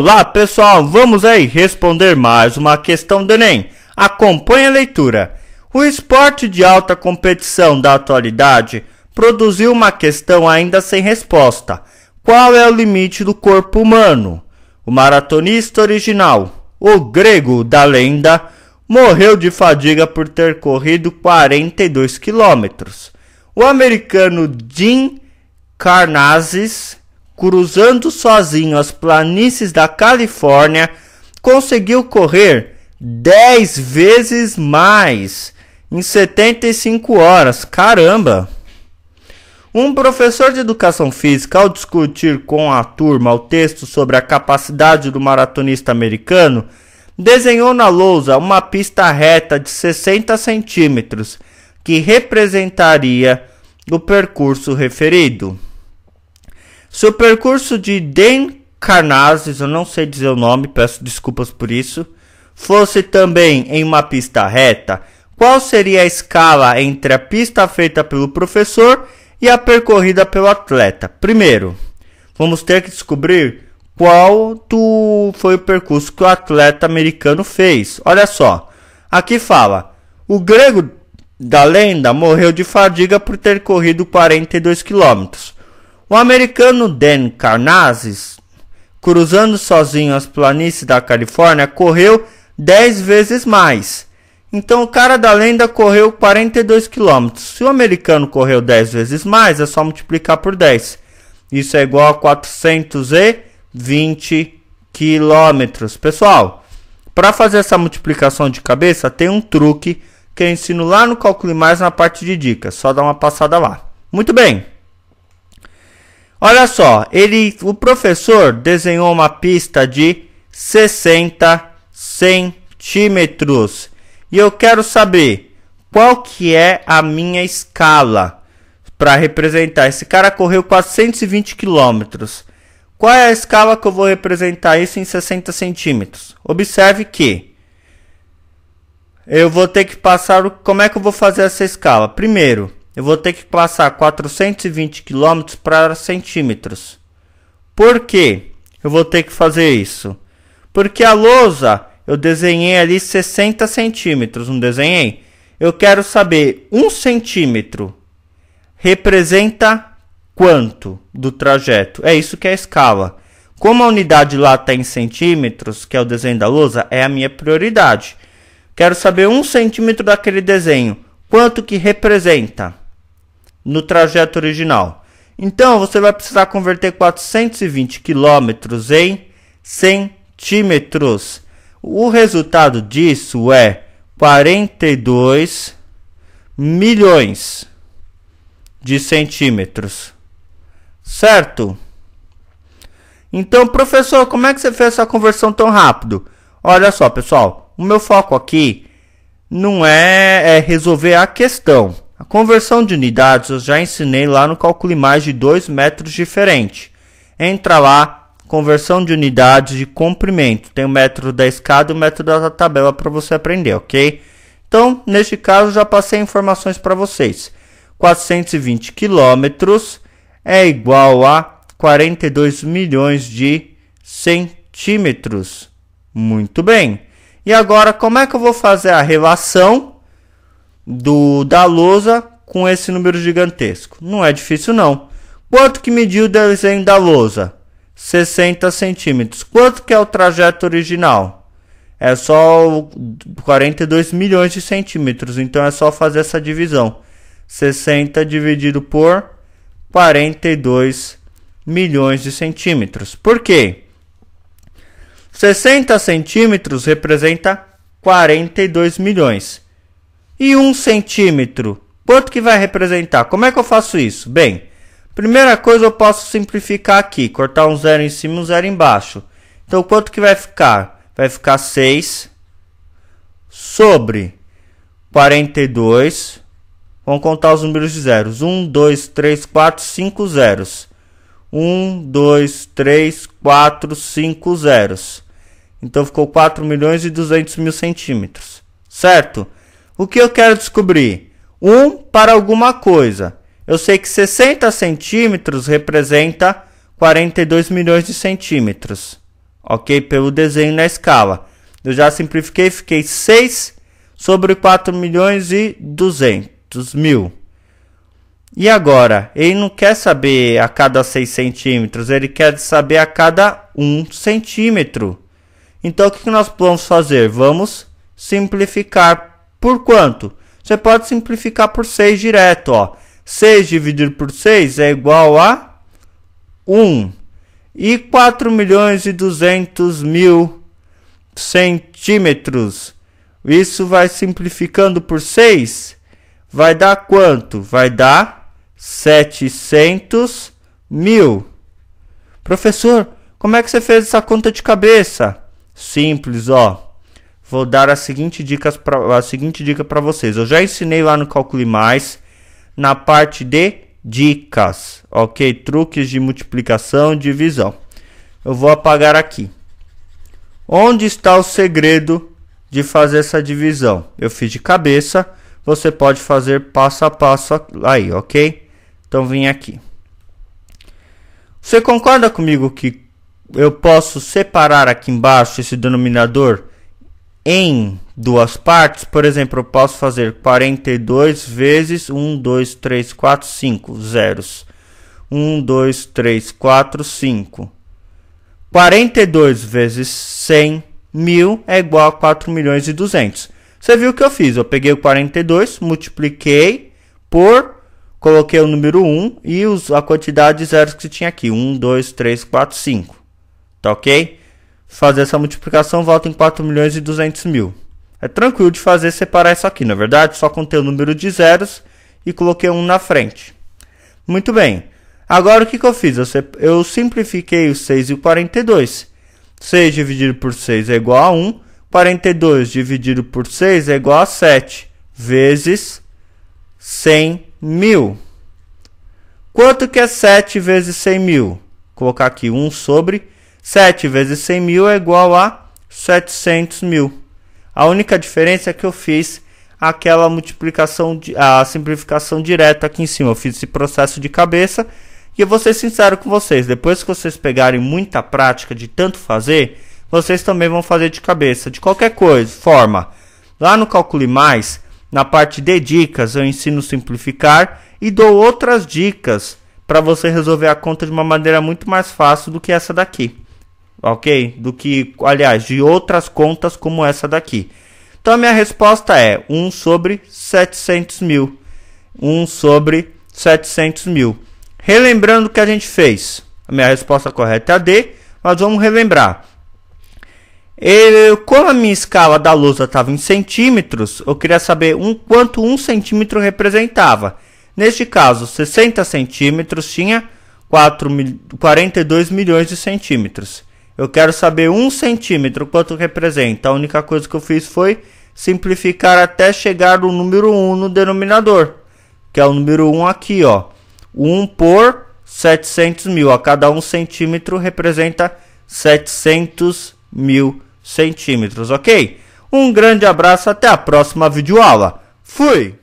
Olá pessoal, vamos aí responder mais uma questão do Enem. Acompanhe a leitura. O esporte de alta competição da atualidade produziu uma questão ainda sem resposta. Qual é o limite do corpo humano? O maratonista original, o grego da lenda, morreu de fadiga por ter corrido 42 quilômetros. O americano Jim Carnazes cruzando sozinho as planícies da Califórnia, conseguiu correr 10 vezes mais em 75 horas. Caramba! Um professor de educação física, ao discutir com a turma o texto sobre a capacidade do maratonista americano, desenhou na lousa uma pista reta de 60 centímetros que representaria o percurso referido. Seu percurso de Den Carnazes, eu não sei dizer o nome, peço desculpas por isso, fosse também em uma pista reta, qual seria a escala entre a pista feita pelo professor e a percorrida pelo atleta? Primeiro, vamos ter que descobrir qual do, foi o percurso que o atleta americano fez. Olha só, aqui fala: o grego da lenda morreu de fadiga por ter corrido 42 quilômetros. O americano Dan Carnazes, cruzando sozinho as planícies da Califórnia, correu 10 vezes mais. Então o cara da lenda correu 42 km. Se o americano correu 10 vezes mais, é só multiplicar por 10. Isso é igual a 420 quilômetros. Pessoal, para fazer essa multiplicação de cabeça, tem um truque que eu ensino lá no cálculo Mais na parte de dicas. Só dá uma passada lá. Muito bem. Olha só, ele, o professor desenhou uma pista de 60 centímetros. E eu quero saber qual que é a minha escala para representar. Esse cara correu 420 quilômetros. Qual é a escala que eu vou representar isso em 60 centímetros? Observe que eu vou ter que passar. O, como é que eu vou fazer essa escala? Primeiro, eu vou ter que passar 420 km para centímetros. Por que eu vou ter que fazer isso? Porque a lousa eu desenhei ali 60 centímetros, não desenhei? Eu quero saber um centímetro representa quanto do trajeto. É isso que é a escala. Como a unidade lá está em centímetros, que é o desenho da lousa, é a minha prioridade. Quero saber um centímetro daquele desenho. Quanto que representa? no trajeto original. Então você vai precisar converter 420 quilômetros em centímetros. O resultado disso é 42 milhões de centímetros, certo? Então, professor, como é que você fez essa conversão tão rápido? Olha só, pessoal, o meu foco aqui não é, é resolver a questão. A conversão de unidades eu já ensinei lá no cálculo mais de 2 metros diferente. Entra lá, conversão de unidades de comprimento. Tem o metro da escada e o metro da tabela para você aprender, ok? Então, neste caso, já passei informações para vocês. 420 quilômetros é igual a 42 milhões de centímetros. Muito bem. E agora, como é que eu vou fazer a relação do da lousa com esse número gigantesco. Não é difícil não. Quanto que mediu o desenho da lousa? 60 centímetros. Quanto que é o trajeto original? É só 42 milhões de centímetros. Então é só fazer essa divisão. 60 dividido por 42 milhões de centímetros. Por quê? 60 centímetros representa 42 milhões e 1 centímetro. Quanto que vai representar? Como é que eu faço isso? Bem, primeira coisa eu posso simplificar aqui, cortar um zero em cima e um zero embaixo. Então quanto que vai ficar? Vai ficar 6 sobre 42. Vamos contar os números de zeros. 1, 2, 3, 4, 5 zeros. 1, 2, 3, 4, 5 zeros. Então ficou 4 milhões e 200 mil centímetros. Certo? O que eu quero descobrir? 1 um para alguma coisa. Eu sei que 60 centímetros representa 42 milhões de centímetros. Ok? Pelo desenho na escala. Eu já simplifiquei, fiquei 6 sobre 4 milhões e 200 mil. E agora? Ele não quer saber a cada 6 centímetros, ele quer saber a cada 1 centímetro. Então o que nós vamos fazer? Vamos simplificar por quanto? Você pode simplificar por 6 direto, ó. 6 dividido por 6 é igual a 1. E 4 milhões e 200 mil centímetros. Isso vai simplificando por 6. Vai dar quanto? Vai dar 700 mil. Professor, como é que você fez essa conta de cabeça? Simples, ó vou dar a seguinte dica pra, a seguinte dica para vocês. Eu já ensinei lá no Calcule Mais na parte de dicas, ok? Truques de multiplicação e divisão. Eu vou apagar aqui. Onde está o segredo de fazer essa divisão? Eu fiz de cabeça. Você pode fazer passo a passo aí, ok? Então vem aqui. Você concorda comigo que eu posso separar aqui embaixo esse denominador em duas partes, por exemplo, eu posso fazer 42 vezes 1, 2, 3, 4, 5 zeros. 1, 2, 3, 4, 5. 42 vezes 100 mil é igual a 4 milhões e 200. Você viu o que eu fiz? Eu peguei o 42, multipliquei por, coloquei o número 1 e os, a quantidade de zeros que tinha aqui. 1, 2, 3, 4, 5. Tá ok? fazer essa multiplicação, volta em 4 milhões e 200 mil. É tranquilo de fazer separar isso aqui, na é verdade, só contei o número de zeros e coloquei um na frente. Muito bem. Agora o que, que eu fiz? Eu, simplifiquei o 6 e o 42. 6 dividido por 6 é igual a 1. 42 dividido por 6 é igual a 7. Vezes 100 mil. Quanto que é 7 vezes 100 mil? Vou colocar aqui 1 sobre 7 vezes 100 mil é igual a 700 mil. A única diferença é que eu fiz aquela multiplicação, a simplificação direta aqui em cima. Eu fiz esse processo de cabeça e eu vou ser sincero com vocês. Depois que vocês pegarem muita prática de tanto fazer, vocês também vão fazer de cabeça, de qualquer coisa, forma. Lá no Calcule Mais, na parte de dicas, eu ensino simplificar e dou outras dicas para você resolver a conta de uma maneira muito mais fácil do que essa daqui ok? Do que, aliás, de outras contas como essa daqui. Então a minha resposta é 1 sobre 700 mil. 1 sobre 700 mil. Relembrando o que a gente fez. A minha resposta correta é a D, mas vamos relembrar. Eu, como a minha escala da lousa estava em centímetros, eu queria saber um, quanto um centímetro representava. Neste caso, 60 centímetros tinha 4, 42 milhões de centímetros. Eu quero saber um centímetro quanto representa. A única coisa que eu fiz foi simplificar até chegar o número 1 no denominador, que é o número 1 aqui, ó. 1 por 700 mil. A cada um centímetro representa 700 mil centímetros, ok? Um grande abraço, até a próxima videoaula. Fui!